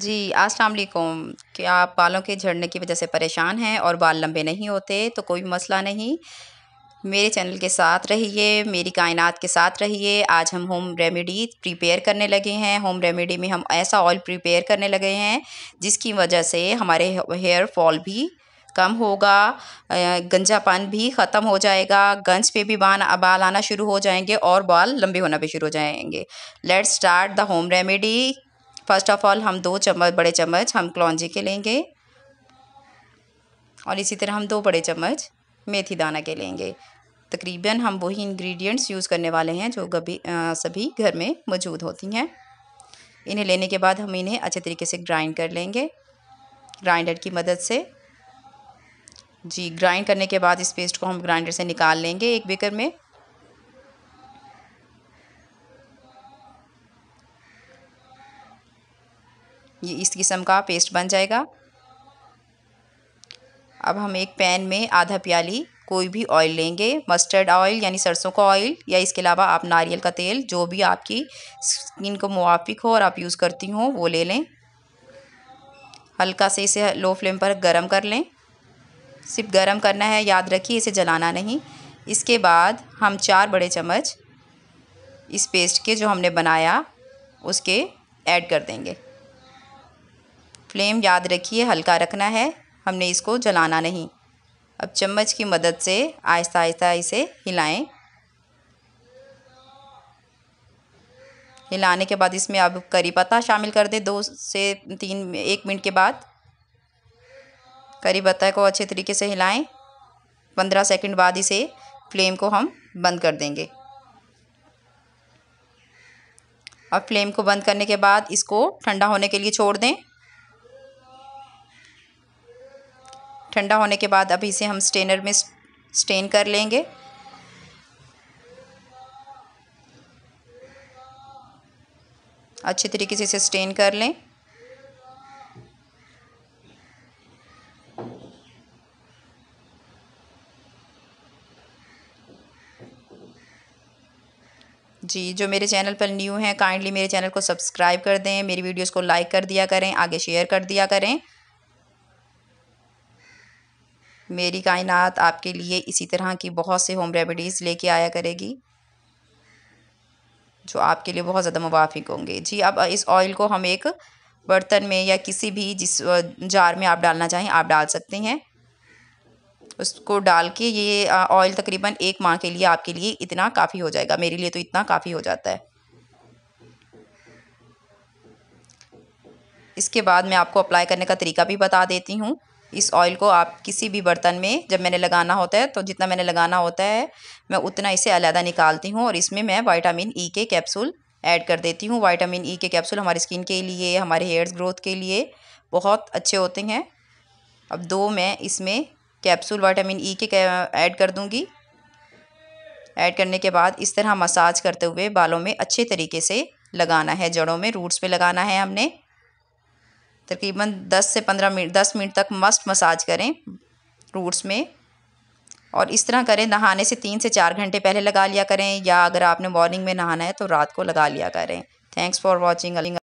जी अस्सलाम वालेकुम क्या आप बालों के झड़ने की वजह से परेशान हैं और बाल लंबे नहीं होते तो कोई मसला नहीं मेरे चैनल के साथ रहिए मेरी कायनात के साथ रहिए आज हम होम रेमेडी प्रिपेयर करने लगे हैं होम रेमेडी में हम ऐसा ऑयल प्रिपेयर करने लगे हैं जिसकी वजह से हमारे हेयर फॉल भी कम होगा गंजापन भी ख़त्म हो जाएगा गंज पे भी बाल बाल आना शुरू हो जाएंगे और बाल लंबे होना भी शुरू हो जाएंगे let's start the home remedy first of all हम दो चम्मच बड़े चम्मच हम कलौजी के लेंगे और इसी तरह हम दो बड़े चम्मच मेथी दाना के लेंगे तकरीबन हम वही इंग्रेडिएंट्स यूज़ करने वाले हैं जो कभी सभी घर में मौजूद होती हैं इन्हें लेने के बाद हम इन्हें अच्छे तरीके से ग्राइंड कर लेंगे ग्राइंडर की मदद से जी ग्राइंड करने के बाद इस पेस्ट को हम ग्राइंडर से निकाल लेंगे एक बेकर में ये इस किस्म का पेस्ट बन जाएगा अब हम एक पैन में आधा प्याली कोई भी ऑयल लेंगे मस्टर्ड ऑयल यानी सरसों का ऑयल या इसके अलावा आप नारियल का तेल जो भी आपकी स्किन को मुआफिक हो और आप यूज़ करती हो वो ले लें हल्का से इसे लो फ्लेम पर गर्म कर लें सिर्फ गर्म करना है याद रखिए इसे जलाना नहीं इसके बाद हम चार बड़े चम्मच इस पेस्ट के जो हमने बनाया उसके ऐड कर देंगे फ्लेम याद रखिए हल्का रखना है हमने इसको जलाना नहीं अब चम्मच की मदद से आहिस्ता आहिस्ता इसे हिलाएं हिलाने के बाद इसमें आप करी पत्ता शामिल कर दें दो से तीन एक मिनट के बाद करी पत्ता को अच्छे तरीके से हिलाएं पंद्रह सेकंड बाद इसे फ्लेम को हम बंद कर देंगे अब फ्लेम को बंद करने के बाद इसको ठंडा होने के लिए छोड़ दें ठंडा होने के बाद अभी इसे हम स्टेनर में स्टेन कर लेंगे अच्छे तरीके से इसे स्टेन कर लें जी जो मेरे चैनल पर न्यू हैं काइंडली मेरे चैनल को सब्सक्राइब कर दें मेरी वीडियोस को लाइक कर दिया करें आगे शेयर कर दिया करें मेरी कायनात आपके लिए इसी तरह की बहुत से होम रेमेडीज़ लेके आया करेगी जो आपके लिए बहुत ज़्यादा मुवाफिक होंगे जी अब इस ऑयल को हम एक बर्तन में या किसी भी जिस जार में आप डालना चाहें आप डाल सकते हैं उसको डाल के ये ऑयल तकरीबन एक माह के लिए आपके लिए इतना काफ़ी हो जाएगा मेरे लिए तो इतना काफ़ी हो जाता है इसके बाद मैं आपको अप्लाई करने का तरीका भी बता देती हूँ इस ऑयल को आप किसी भी बर्तन में जब मैंने लगाना होता है तो जितना मैंने लगाना होता है मैं उतना इसे अलहदा निकालती हूँ और इसमें मैं वाइटामिन ई e के कैप्सूल ऐड कर देती हूँ वाइटामिन ई e के कैप्सूल हमारी स्किन के लिए हमारे हेयर्स ग्रोथ के लिए बहुत अच्छे होते हैं अब दो मैं इसमें कैप्सूल वाइटामिन ई के ऐड कर दूँगी ऐड करने के बाद इस तरह मसाज करते हुए बालों में अच्छे तरीके से लगाना है जड़ों में रूट्स पे लगाना है हमने तकरीबन 10 से 15 मिनट 10 मिनट तक मस्ट मसाज करें रूट्स में और इस तरह करें नहाने से तीन से चार घंटे पहले लगा लिया करें या अगर आपने मॉर्निंग में नहाना है तो रात को लगा लिया करें थैंक्स फॉर वॉचिंग